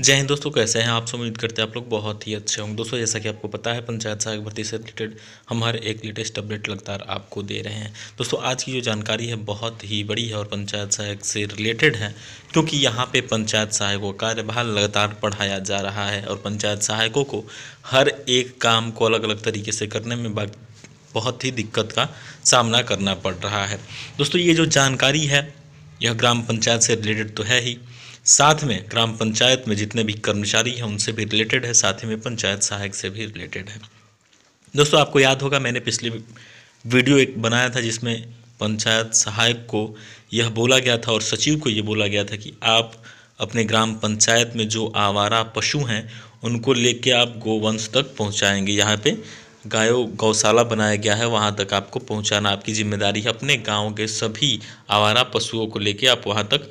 जय हिंद दोस्तों कैसे हैं आप सब उम्मीद करते हैं आप लोग बहुत ही अच्छे होंगे दोस्तों जैसा कि आपको पता है पंचायत सहायक भर्ती से रिलेटेड हम हर एक लेटेस्ट अपडेट लगातार आपको दे रहे हैं दोस्तों आज की जो जानकारी है बहुत ही बड़ी है और पंचायत सहायक से रिलेटेड है क्योंकि यहाँ पे पंचायत सहायकों का कार्यभार लगातार बढ़ाया जा रहा है और पंचायत सहायकों को हर एक काम को अलग अलग तरीके से करने में बहुत ही दिक्कत का सामना करना पड़ रहा है दोस्तों ये जो जानकारी है यह ग्राम पंचायत से रिलेटेड तो है ही साथ में ग्राम पंचायत में जितने भी कर्मचारी हैं उनसे भी रिलेटेड है साथ ही में पंचायत सहायक से भी रिलेटेड है दोस्तों आपको याद होगा मैंने पिछली वीडियो एक बनाया था जिसमें पंचायत सहायक को यह बोला गया था और सचिव को यह बोला गया था कि आप अपने ग्राम पंचायत में जो आवारा पशु हैं उनको लेके आप गोवंश तक पहुंचाएंगे यहाँ पे गायों गौशाला बनाया गया है वहाँ तक आपको पहुँचाना आपकी ज़िम्मेदारी है अपने गाँव के सभी आवारा पशुओं को लेकर आप वहाँ तक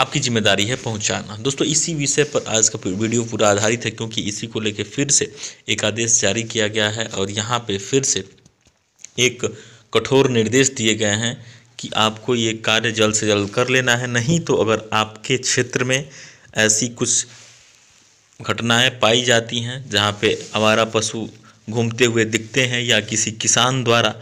आपकी जिम्मेदारी है पहुंचाना दोस्तों इसी विषय पर आज का वीडियो पूरा आधारित है क्योंकि इसी को लेकर फिर से एक आदेश जारी किया गया है और यहाँ पे फिर से एक कठोर निर्देश दिए गए हैं कि आपको ये कार्य जल्द से जल्द कर लेना है नहीं तो अगर आपके क्षेत्र में ऐसी कुछ घटनाएं पाई जाती हैं जहाँ पे आवारा पशु घूमते हुए दिखते हैं या किसी किसान द्वारा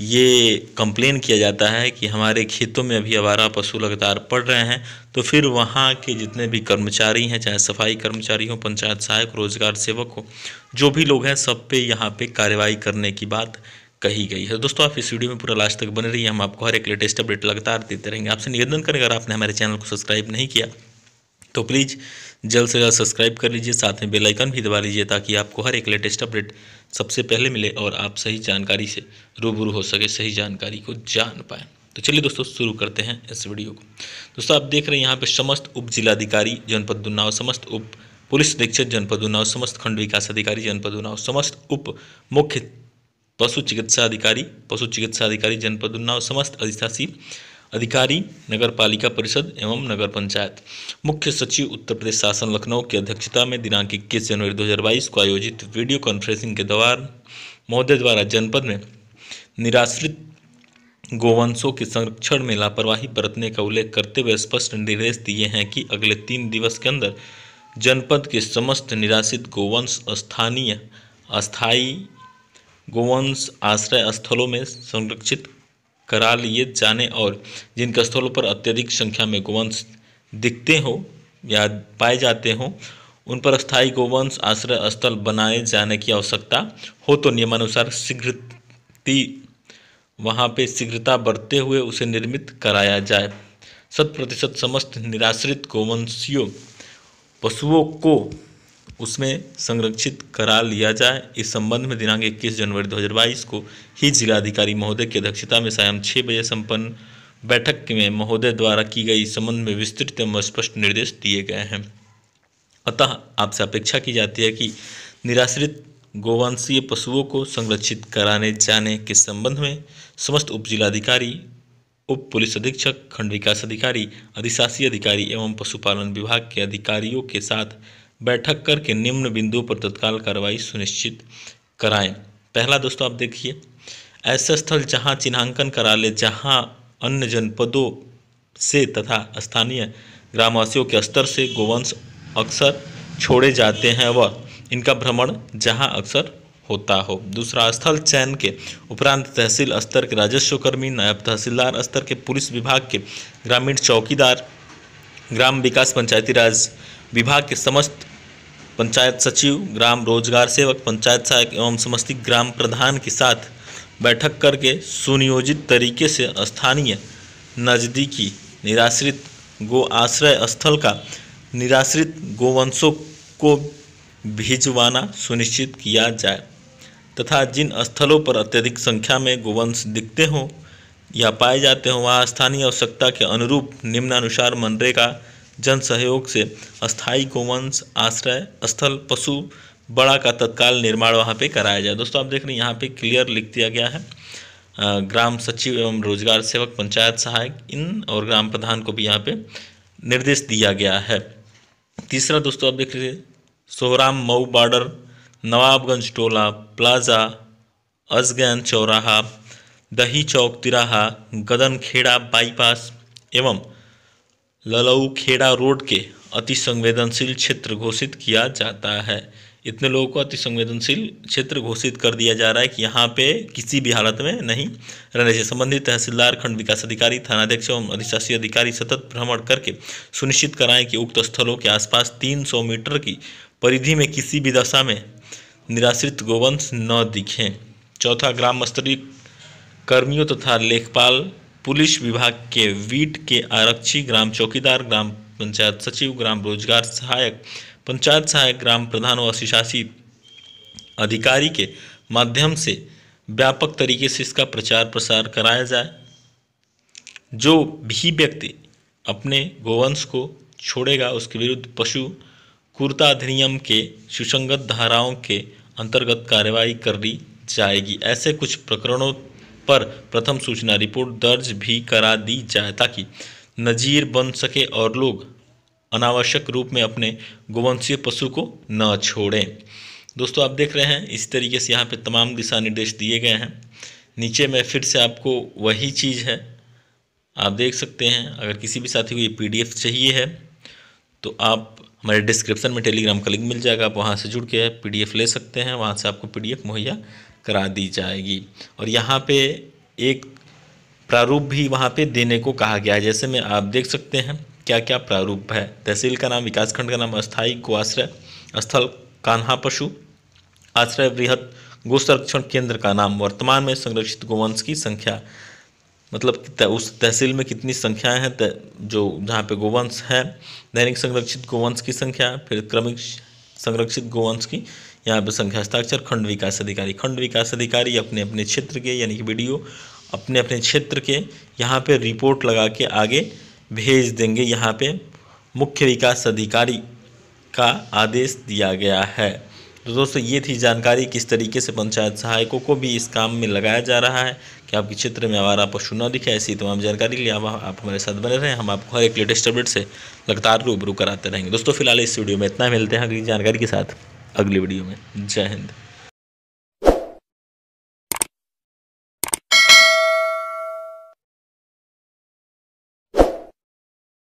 ये कंप्लेन किया जाता है कि हमारे खेतों में अभी आवारा पशु लगातार पड़ रहे हैं तो फिर वहाँ के जितने भी कर्मचारी हैं चाहे सफाई कर्मचारी हो पंचायत सहायक रोजगार सेवक हो जो भी लोग हैं सब पे यहाँ पे कार्रवाई करने की बात कही गई है तो दोस्तों आप इस वीडियो में पूरा लास्ट तक बने रहिए हम आपको हर एक लेटेस्ट अपडेट लगातार देते रहेंगे आपसे निवेदन करें अगर आपने हमारे चैनल को सब्सक्राइब नहीं किया तो प्लीज़ जल्द से जल्द सब्सक्राइब कर लीजिए साथ में बेल आइकन भी दबा लीजिए ताकि आपको हर एक लेटेस्ट अपडेट सबसे पहले मिले और आप सही जानकारी से रूबरू हो सके सही जानकारी को जान पाए तो चलिए दोस्तों शुरू करते हैं इस वीडियो को दोस्तों आप देख रहे हैं यहाँ पर समस्त उप जिलाधिकारी जनपद उन्नाव समस्त उप पुलिस अधीक्षक जनपद उन्नाव समस्त खंड विकास अधिकारी जनपद उन्नाव समस्त उप मुख्य पशु चिकित्सा अधिकारी पशु चिकित्सा अधिकारी जनपद उन्नाव समस्त अधिशासी अधिकारी नगर पालिका परिषद एवं नगर पंचायत मुख्य सचिव उत्तर प्रदेश शासन लखनऊ की अध्यक्षता में दिनांक इक्कीस जनवरी 2022 को आयोजित वीडियो कॉन्फ्रेंसिंग के दौरान महोदय द्वारा जनपद में निराश्रित गोवंशों के संरक्षण में लापरवाही बरतने का उल्लेख करते हुए स्पष्ट निर्देश दिए हैं कि अगले तीन दिवस के अंदर जनपद के समस्त निराश्रित गोवंश स्थानीय अस्थायी गोवंश आश्रय स्थलों में संरक्षित करा लिए जाने और जिन स्थलों पर अत्यधिक संख्या में गोवंश दिखते हों या पाए जाते हों उन पर स्थायी गोवंश आश्रय स्थल बनाए जाने की आवश्यकता हो तो नियमानुसार शीघ्र वहाँ पे शीघ्रता बढ़ते हुए उसे निर्मित कराया जाए शत प्रतिशत समस्त निराश्रित गोवंशियों पशुओं को उसमें संरक्षित करार लिया जाए इस संबंध में दिनांक 21 जनवरी 2022 को ही जिलाधिकारी महोदय की अध्यक्षता में सायं छः बजे संपन्न बैठक में महोदय द्वारा की गई संबंध में विस्तृत एवं स्पष्ट निर्देश दिए गए हैं अतः आपसे अपेक्षा की जाती है कि निराश्रित गोवंशीय पशुओं को संरक्षित कराने जाने के संबंध में समस्त उप जिलाधिकारी उप पुलिस अधीक्षक खंड विकास अधिकारी अधिशासी अधिकारी एवं पशुपालन विभाग के अधिकारियों के साथ बैठक करके निम्न बिंदुओं पर तत्काल कार्रवाई सुनिश्चित कराएं पहला दोस्तों आप देखिए ऐसे स्थल जहां चिन्हांकन करा ले जहाँ अन्य जनपदों से तथा स्थानीय ग्रामवासियों के स्तर से गोवंश अक्सर छोड़े जाते हैं व इनका भ्रमण जहां अक्सर होता हो दूसरा स्थल चयन के उपरांत तहसील स्तर के राजस्व कर्मी नायब तहसीलदार स्तर के पुलिस विभाग के ग्रामीण चौकीदार ग्राम विकास पंचायती राज विभाग के समस्त पंचायत सचिव ग्राम रोजगार सेवक पंचायत सहायक एवं समस्ती ग्राम प्रधान के साथ बैठक करके सुनियोजित तरीके से स्थानीय नज़दीकी निराश्रित गो आश्रय स्थल का निराश्रित गोवंशों को भिजवाना सुनिश्चित किया जाए तथा जिन स्थलों पर अत्यधिक संख्या में गोवंश दिखते हों या पाए जाते हों वहाँ स्थानीय आवश्यकता के अनुरूप निम्नानुसार मनरेगा जन सहयोग से अस्थाई गोवंश आश्रय स्थल पशु बड़ा का तत्काल निर्माण वहाँ पे कराया जाए दोस्तों आप देख रहे हैं यहाँ पे क्लियर लिख दिया गया है ग्राम सचिव एवं रोजगार सेवक पंचायत सहायक इन और ग्राम प्रधान को भी यहाँ पे निर्देश दिया गया है तीसरा दोस्तों आप देख हैं Sohramau border Nawabganj toll plaza Ajgain चौराहा दही चौक तिराहा गदनखेड़ा बाईपास एवं ललऊ खेड़ा रोड के अति संवेदनशील क्षेत्र घोषित किया जाता है इतने लोगों को अति संवेदनशील क्षेत्र घोषित कर दिया जा रहा है कि यहाँ पे किसी भी हालत में नहीं रहने से संबंधित तहसीलदार खंड विकास अधिकारी थानाध्यक्ष एवं अधिशासी अधिकारी सतत भ्रमण करके सुनिश्चित कराएं कि उक्त स्थलों के आसपास 300 मीटर की परिधि में किसी भी दशा में निराश्रित गोवंश न दिखें चौथा ग्राम स्तरीय कर्मियों तथा तो लेखपाल पुलिस विभाग के वीट के आरक्षी ग्राम चौकीदार ग्राम पंचायत सचिव ग्राम रोजगार सहायक पंचायत सहायक ग्राम प्रधान व सुशासित अधिकारी के माध्यम से व्यापक तरीके से इसका प्रचार प्रसार कराया जाए जो भी व्यक्ति अपने गोवंश को छोड़ेगा उसके विरुद्ध पशु कुर्ता अधिनियम के सुसंगत धाराओं के अंतर्गत कार्रवाई कर ली जाएगी ऐसे कुछ प्रकरणों पर प्रथम सूचना रिपोर्ट दर्ज भी करा दी जाए ताकि नज़ीर बन सके और लोग अनावश्यक रूप में अपने गोवंशीय पशु को न छोड़ें दोस्तों आप देख रहे हैं इस तरीके से यहाँ पे तमाम दिशा निर्देश दिए गए हैं नीचे में फिर से आपको वही चीज़ है आप देख सकते हैं अगर किसी भी साथी को ये पीडीएफ चाहिए है तो आप हमारे डिस्क्रिप्शन में टेलीग्राम का लिंक मिल जाएगा आप वहाँ से जुड़ के पी ले सकते हैं वहाँ से आपको पी मुहैया करा दी जाएगी और यहाँ पे एक प्रारूप भी वहाँ पे देने को कहा गया है जैसे में आप देख सकते हैं क्या क्या प्रारूप है तहसील का नाम विकासखंड का नाम अस्थायी आश्रय स्थल कान्हा पशु आश्रय वृहद गो संरक्षण केंद्र का नाम वर्तमान में संरक्षित गोवंश की संख्या मतलब उस तहसील में कितनी संख्याएं हैं जो जहाँ पे गोवंश है दैनिक संरक्षित गोवंश की संख्या फिर क्रमिक संरक्षित गोवंश की यहाँ पर संख्या हस्ताक्षर खंड विकास अधिकारी खंड विकास अधिकारी अपने अपने क्षेत्र के यानी कि बी अपने अपने क्षेत्र के यहाँ पे रिपोर्ट लगा के आगे भेज देंगे यहाँ पे मुख्य विकास अधिकारी का आदेश दिया गया है तो दोस्तों ये थी जानकारी किस तरीके से पंचायत सहायकों को भी इस काम में लगाया जा रहा है कि आपके क्षेत्र में आवारा पशु न दिखे ऐसी तमाम जानकारी के लिए आप, आप हमारे साथ बने रहें हम आपको हर एक लेटेस्ट अपडेट से लगातार रूबरू कराते रहेंगे दोस्तों फिलहाल इस वीडियो में इतना मिलते हैं अगली जानकारी के साथ अगली वीडियो में जय हिंद